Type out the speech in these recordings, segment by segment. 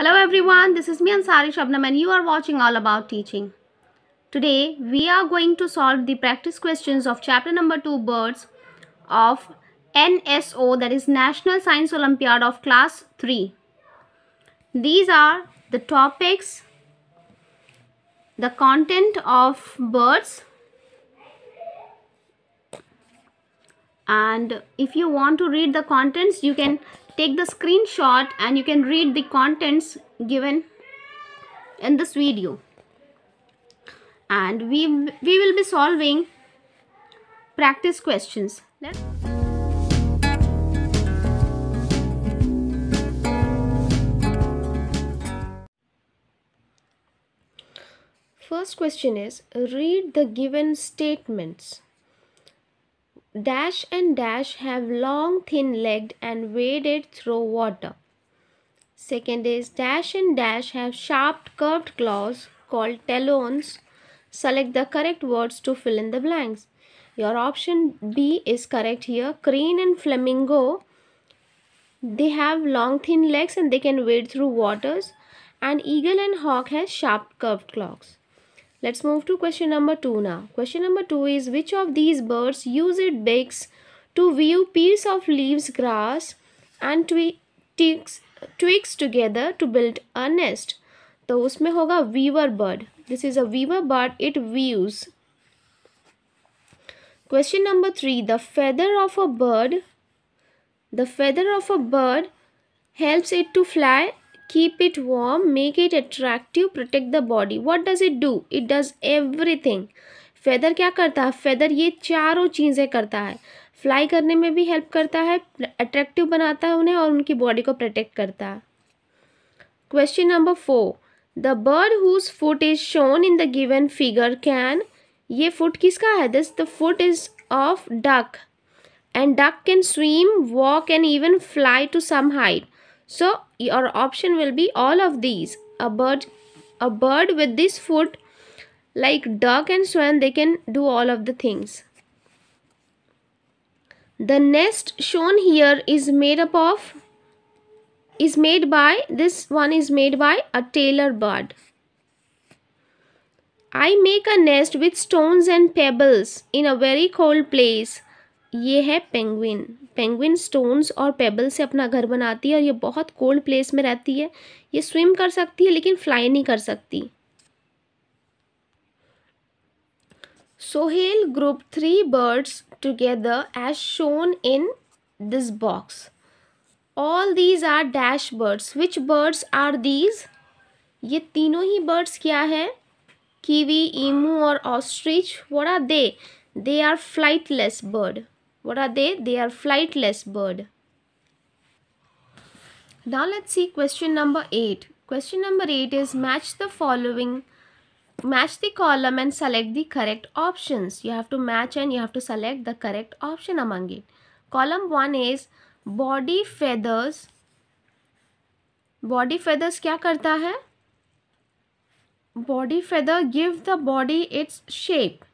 Hello everyone, this is me Ansari Shabnam and you are watching All About Teaching. Today we are going to solve the practice questions of chapter number 2 birds of NSO that is National Science Olympiad of class 3. These are the topics, the content of birds and if you want to read the contents you can take the screenshot and you can read the contents given in this video and we we will be solving practice questions Let's First question is read the given statements. Dash and dash have long thin legged and waded through water. Second is dash and dash have sharp curved claws called talons. Select the correct words to fill in the blanks. Your option B is correct here. Crane and flamingo, they have long thin legs and they can wade through waters. And eagle and hawk has sharp curved claws. Let's move to question number 2 now. Question number 2 is which of these birds use its beaks to view piece of leaves, grass and twigs, twigs together to build a nest? So, उसमें होगा weaver bird. This is a weaver bird. It weaves Question number three: The feather of a bird, the feather of a bird, helps it to fly keep it warm make it attractive protect the body what does it do it does everything feather क्या करता है feather ये चारों चीज़ें करता है fly करने में भी हेल्प करता है अट्रैक्टिव बनाता है उन्हें और उनकी बॉडी को प्रोटेक्ट करता है question number four the bird whose foot is shown in the given figure can ये फुट किसका है this the foot is of duck and duck can swim walk and even fly to some height So your option will be all of these. A bird, a bird with this foot, like duck and swan, they can do all of the things. The nest shown here is made up of, is made by, this one is made by a tailor bird. I make a nest with stones and pebbles in a very cold place. ये है penguin penguin stones और pebble से अपना घर बनाती है और ये बहुत कोल्ड प्लेस में रहती है ये स्विम कर सकती है लेकिन फ्लाई नहीं कर सकती सोहेल group three birds together as shown in this box all these are dash birds which birds are these ये तीनों ही बर्ड्स क्या है कीवी ईमू और ostrich what are they they are flightless bird What are they? They are flightless bird. Now let's see question number 8. Question number 8 is match the following match the column and select the correct options. You have to match and you have to select the correct option among it. Column 1 is body feathers. Body feathers क्या करता है? Body feather give the body its shape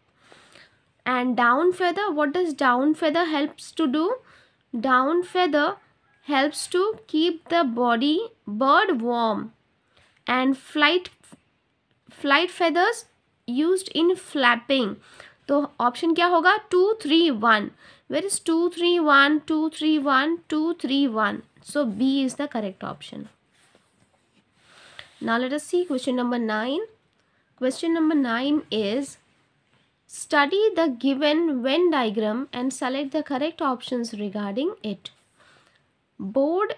and down feather what does down feather helps to do down feather helps to keep the body bird warm and flight flight feathers used in flapping So option? क्या होगा two three one. Where is where is two three one two three one two three one so B is the now let us see question number 9 question number 9 is Study the given Venn diagram and select the correct options regarding it. Board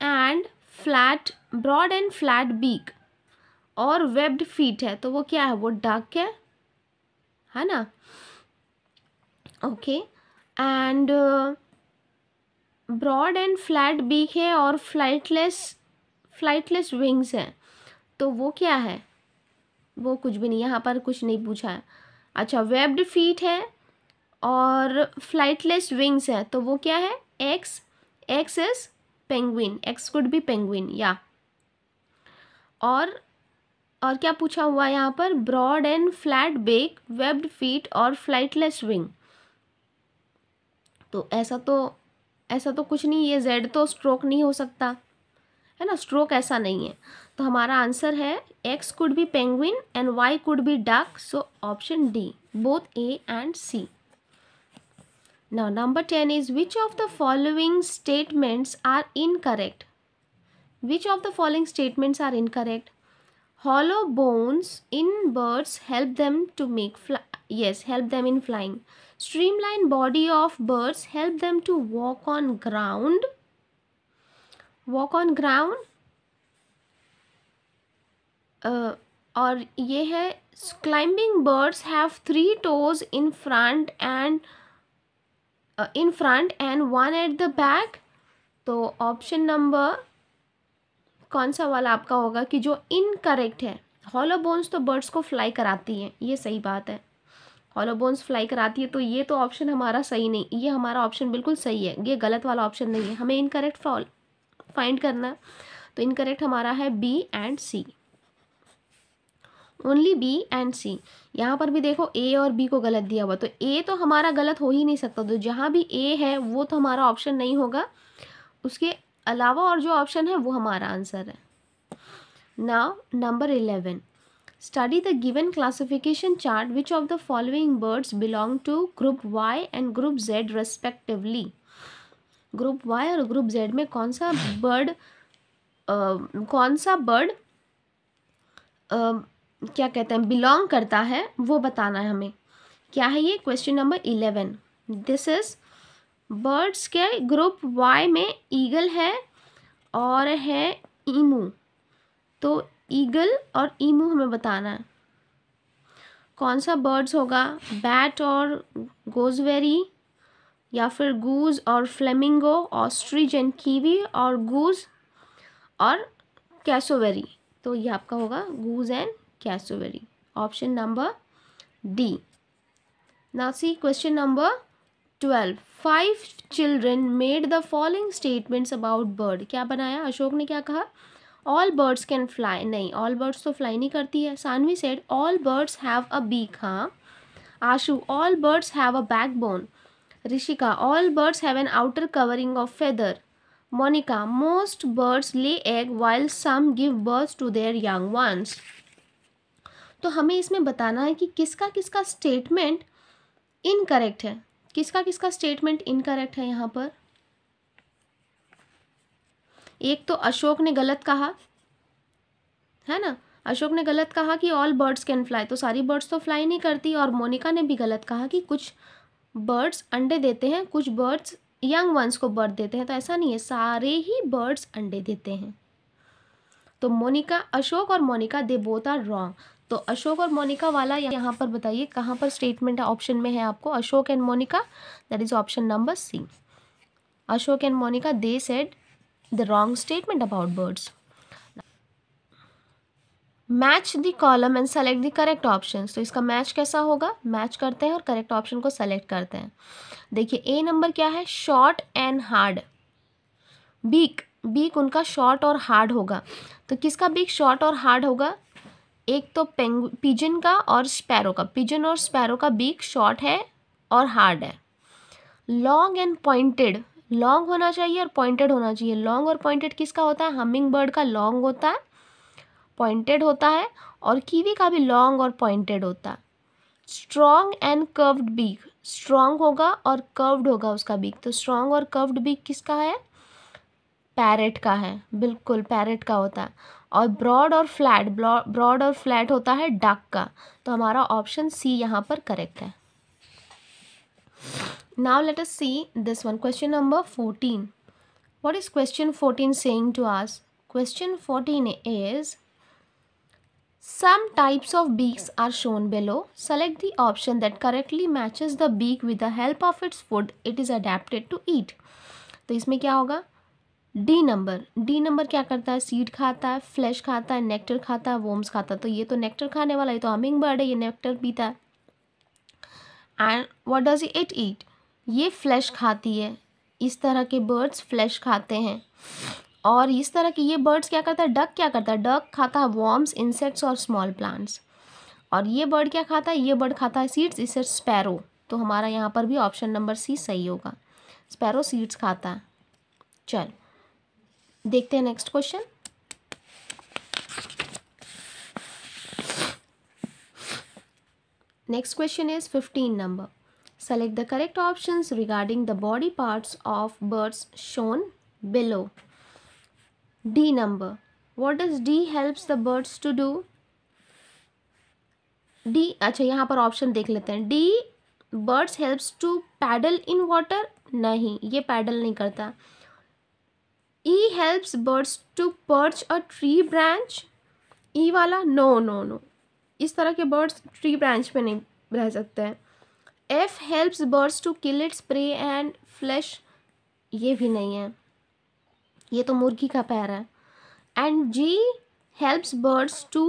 and flat, broad and flat beak और webbed feet है तो वो क्या है वो duck है है ना okay and broad and flat beak है और फ्लाइटलेस फ्लाइटलेस विंग्स हैं तो वो क्या है वो कुछ भी नहीं यहाँ पर कुछ नहीं पूछा है अच्छा वेब्ड फीट है और फ्लाइटलेस विंग्स है तो वो क्या है X X is penguin X could be penguin या और और क्या पूछा हुआ यहाँ पर broad and flat beak webbed feet और फ्लाइटलेस विंग तो ऐसा तो ऐसा तो कुछ नहीं ये जेड तो स्ट्रोक नहीं हो सकता है ना स्ट्रोक ऐसा नहीं है तो हमारा आंसर है X could be penguin and Y could be duck so option D both A and C now number ten is which of the following statements are incorrect which of the following statements are incorrect hollow bones in birds help them to make fly help them in flying streamline body of birds help them to walk on ground walk on ground और ये है climbing birds have three toes in front and in front and one at the back तो option number कौन सा वाला आपका होगा कि जो इनकरेक्ट है हॉलो बोन्स तो बर्ड्स को फ्लाई कराती हैं ये सही बात है हॉलो बोन्स फ्लाई कराती है तो ये तो ऑप्शन हमारा सही नहीं ये हमारा ऑप्शन बिल्कुल सही है ये गलत वाला ऑप्शन नहीं है हमें इनकरेक्ट फाइंड करना तो इनकरेक्ट हमारा है B and C only B and C यहाँ पर भी देखो ए और बी को गलत दिया हुआ तो ए तो हमारा गलत हो ही नहीं सकता तो जहाँ भी ए है वो तो हमारा ऑप्शन नहीं होगा उसके अलावा और जो ऑप्शन है वो हमारा आंसर है now number eleven study the given classification chart which of the following birds belong to group Y and group Z respectively group Y और ग्रुप जेड में कौन सा बर्ड uh, कौन सा बर्ड uh, क्या कहते हैं बिलोंग करता है वो बताना है हमें क्या है ये question number eleven this is birds के ग्रुप वाई में ईगल है और है ईमू तो ईगल और ईमू हमें बताना है कौन सा बर्ड्स होगा बैट और गोजवेरी या फिर गूज और फ्लेमिंगो ऑस्ट्रिज एंड कीवी और गूज और कैसोवेरी तो ये आपका होगा goose and cassowary option number d now see question number 12 five children made the following statements about bird क्या बनाया अशोक ने क्या कहा ऑल बर्ड्स कैन फ्लाई नहीं ऑल बर्ड्स तो फ्लाई नहीं करती है Sanvi said all birds have a beak हाँ Ashu all birds have a backbone Rishika all birds have an outer covering of feather Monika most birds lay egg while some give birth to their young ones तो हमें इसमें बताना है कि किसका किसका statement incorrect है किसका किसका स्टेटमेंट इनकरेक्ट है यहाँ पर एक तो अशोक ने गलत कहा है ना अशोक ने गलत कहा कि ऑल बर्ड्स कैन फ्लाई तो सारी बर्ड्स तो फ्लाई नहीं करती और मोनिका ने भी गलत कहा कि कुछ बर्ड्स अंडे देते हैं कुछ बर्ड्स यंग वंस को बर्थ देते हैं तो ऐसा नहीं है सारे ही बर्ड्स अंडे देते हैं तो मोनिका अशोक और Monika they both are wrong तो अशोक और मोनिका वाला यहाँ पर बताइए कहाँ पर स्टेटमेंट है ऑप्शन में है आपको Ashok and Monika that is option number C Ashok and Monika they said the wrong statement about birds match the column and select the correct option तो इसका मैच कैसा होगा मैच करते हैं और करेक्ट ऑप्शन को सेलेक्ट करते हैं देखिए ए नंबर क्या है short and hard beak beak उनका शॉर्ट और हार्ड होगा तो किसका बीक शॉर्ट और हार्ड होगा एक तो पेंगु पिजन का और स्पैरो का पिजन और स्पैरो का बीक शॉर्ट है और हार्ड है लॉन्ग एंड पॉइंटेड लॉन्ग होना चाहिए और पॉइंटेड होना चाहिए लॉन्ग और पॉइंटेड किसका होता है हमिंग बर्ड का लॉन्ग होता है पॉइंटेड होता है और कीवी का भी लॉन्ग और पॉइंटेड होता है strong and curved beak strong होगा और कर्व्ड होगा उसका बीक तो स्ट्रॉन्ग और कर्व्ड बीक किसका है पैरेट का है बिल्कुल पैरेट का होता है और ब्रॉड और फ्लैट ब्रॉड और फ्लैट होता है डक का तो हमारा ऑप्शन सी यहाँ पर करेक्ट है now let us see this one question number fourteen what is question fourteen saying to us question fourteen is some types of beaks are shown below select the option that correctly matches the beak with the help of its food it is adapted to eat तो इसमें क्या होगा D number D number क्या करता है seed खाता है flash खाता है नेक्टर खाता है वोम्स खाता है तो ये तो नेक्टर खाने वाला है तो हमिंग बर्ड है ये नेक्टर पीता है and what does it eat ये फ्लैश खाती है इस तरह के बर्ड्स फ्लैश खाते हैं और इस तरह के ये बर्ड्स क्या करता है डक क्या करता है डक खाता है वॉम्स इंसेक्ट्स और स्मॉल प्लांट्स और ये बर्ड क्या खाता है ये बर्ड खाता है सीड्स इसे स्पैरो तो हमारा यहाँ पर भी ऑप्शन नंबर सी सही होगा स्पैरो सीड्स खाता है चल देखते हैं next question next question is fifteen number select the correct option regarding the body parts of birds shown below D number what does D helps the birds to do D अच्छा यहाँ पर ऑप्शन देख लेते हैं D birds helps to paddle in water नहीं ये paddle नहीं करता E helps birds to perch a tree branch E वाला नो नो नो इस तरह के बर्ड्स ट्री ब्रांच पे नहीं रह सकते हैं F helps birds to kill its prey and flesh ये भी नहीं है ये तो मुर्गी का पैर है and helps birds to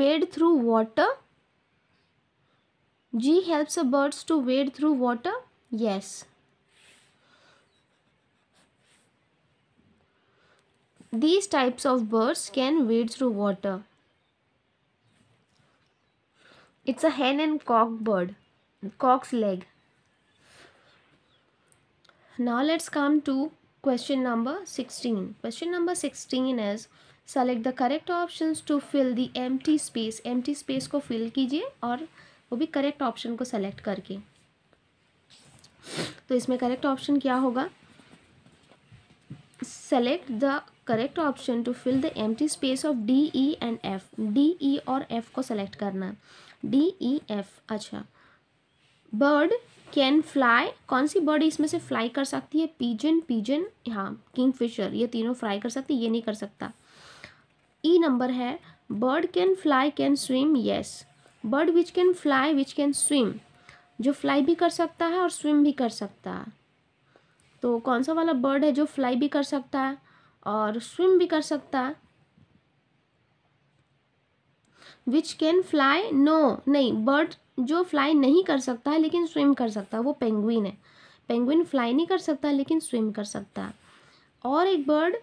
wade through through G G helps birds to wade through water. Yes. These types of birds can wade through water. It's a hen and cock bird, cock's leg. Now let's come to question number 16. Question number 16 is select the correct options to fill the empty space. Empty space ko fill kijiye aur wo bhi correct option ko select karke to isme correct option kya hoga select the correct option to fill the T space of D E and F D E और F को select करना D E F अच्छा bird can fly कौन सी bird इसमें से fly कर सकती है पीजन पीजन हाँ किंग फिशर ये तीनों फ्लाई कर सकती ये नहीं कर सकता ई e नंबर है bird can fly can swim yes bird which can fly which can swim जो फ्लाई भी कर सकता है और स्विम भी कर सकता है तो कौन सा वाला बर्ड है जो फ्लाई भी कर सकता है और स्विम भी कर सकता है विच कैन फ्लाई नो नहीं बर्ड जो फ्लाई नहीं कर सकता है लेकिन स्विम कर सकता है वो पेंगुइन है पेंगुइन फ्लाई नहीं कर सकता लेकिन स्विम कर सकता है और एक बर्ड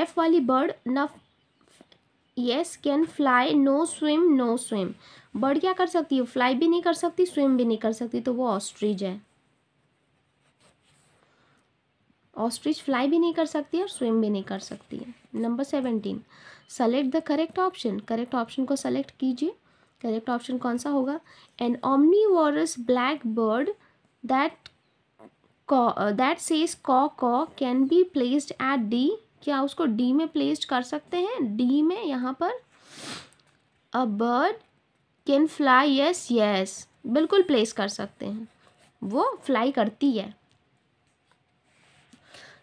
एफ वाली बर्ड न yes can fly no swim no swim bird क्या कर सकती है फ्लाई भी नहीं कर सकती स्विम भी नहीं कर सकती तो वो ऑस्ट्रिज है ऑस्ट्रिच फ्लाई भी नहीं कर सकती और स्विम भी नहीं कर सकती है number seventeen select the correct option correct option को सेलेक्ट कीजिए करेक्ट ऑप्शन कौन सा होगा an walrus black bird that that says caw caw can be placed at D क्या उसको डी में प्लेस्ड कर सकते हैं डी में यहाँ पर a bird can fly yes yes बिल्कुल प्लेस कर सकते हैं वो फ्लाई करती है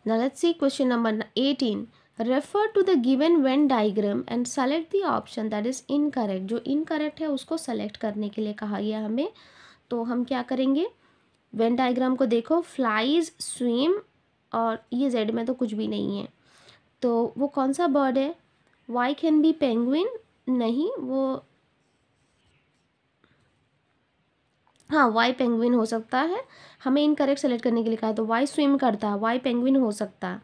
Now let's see question number 18. Refer to the given Venn diagram and select the option that is incorrect जो इनकरेक्ट है उसको सेलेक्ट करने के लिए कहा गया हमें तो हम क्या करेंगे Venn डाइग्राम को देखो फ्लाइज स्विम और ये जेड में तो कुछ भी नहीं है तो वो कौन सा बर्ड है वाई कैन बी penguin? नहीं वो हाँ वाई पेंगुइन हो सकता है हमें इनकरेक्ट सेलेक्ट करने के लिए कहा तो वाई स्विम करता है वाई पेंगुइन हो सकता है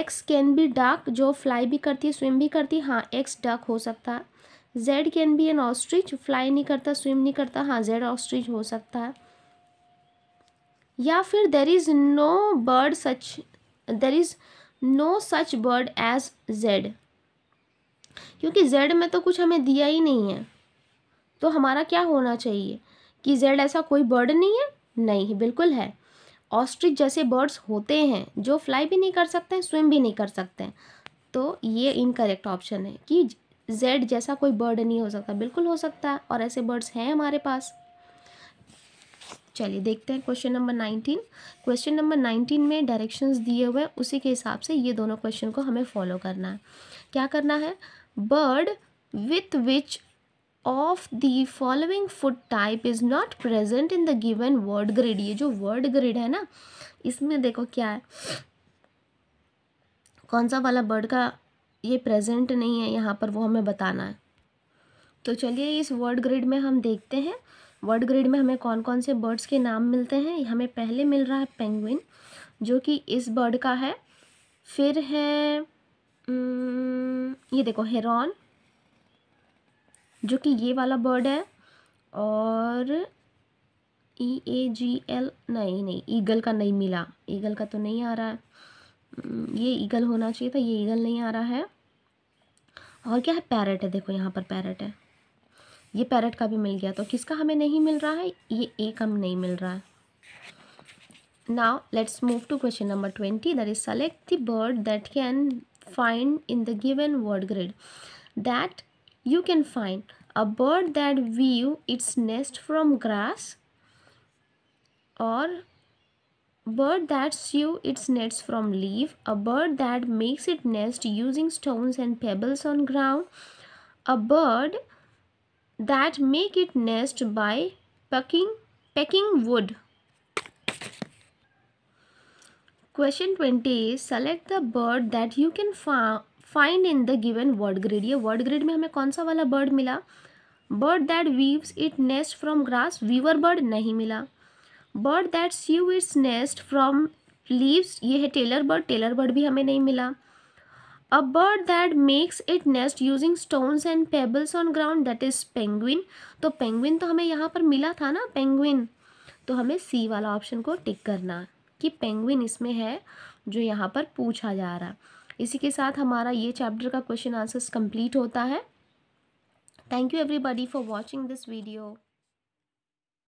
एक्स कैन बी डाक जो फ्लाई भी करती है स्विम भी करती है हाँ एक्स डाक हो सकता है Z can be an ostrich fly नहीं करता स्विम नहीं करता हाँ जेड ऑस्ट्रिच हो सकता है या फिर there is no bird such there is no such bird as Z क्योंकि जेड में तो कुछ हमें दिया ही नहीं है तो हमारा क्या होना चाहिए कि जेड ऐसा कोई बर्ड नहीं है नहीं बिल्कुल है ऑस्ट्रिच जैसे बर्ड्स होते हैं जो फ्लाई भी नहीं कर सकते हैं स्विम भी नहीं कर सकते हैं तो ये इनकरेक्ट ऑप्शन है कि जेड जैसा कोई बर्ड नहीं हो सकता बिल्कुल हो सकता है और ऐसे बर्ड्स हैं हमारे पास चलिए देखते हैं question number nineteen question number nineteen में डायरेक्शंस दिए हुए उसी के हिसाब से ये दोनों क्वेश्चन को हमें फॉलो करना है क्या करना है bird with which of the following food type is not present in the given word grid ये जो वर्ड ग्रिड है ना इसमें देखो क्या है कौन सा वाला बर्ड का ये प्रेजेंट नहीं है यहाँ पर वो हमें बताना है तो चलिए इस वर्ड ग्रिड में हम देखते हैं वर्ड ग्रिड में हमें कौन कौन से बर्ड्स के नाम मिलते हैं हमें पहले मिल रहा है पेंगुइन जो कि इस बर्ड का है फिर है ये देखो हेरॉन जो कि ये वाला बर्ड है और ई ए जी एल नहीं नहीं ईगल का नहीं मिला ईगल का तो नहीं आ रहा है हम्म, ये ईगल होना चाहिए था ये ईगल नहीं आ रहा है और क्या है पैरेट है देखो यहाँ पर पैरेट है ये पैरेट का भी मिल गया तो किसका हमें नहीं मिल रहा है ये ए का नहीं मिल रहा है now let's move to question number twenty that is select the bird that can find in the given word grid that you can find a bird that view its nest from grass or bird that sew its nest from leaf, a bird that makes its nest using stones and pebbles on ground, a bird that make its nest by pecking, pecking wood. Question 20 is select the bird that you can find. Find in the given word grid ये word grid में हमें कौन सा वाला bird मिला bird that weaves it nest from grass weaver bird नहीं मिला bird that sews its nest from leaves ये है टेलर बर्ड टेलर बर्ड भी हमें नहीं मिला a bird that makes it nest using stones and pebbles on ground that is penguin तो penguin तो हमें यहाँ पर मिला था ना पेंग्विन तो हमें सी वाला ऑप्शन को टिक करना कि पेंग्विन इसमें है जो यहाँ पर पूछा जा रहा इसी के साथ हमारा ये चैप्टर का क्वेश्चन आंसर्स कंप्लीट होता है thank you everybody for watching this video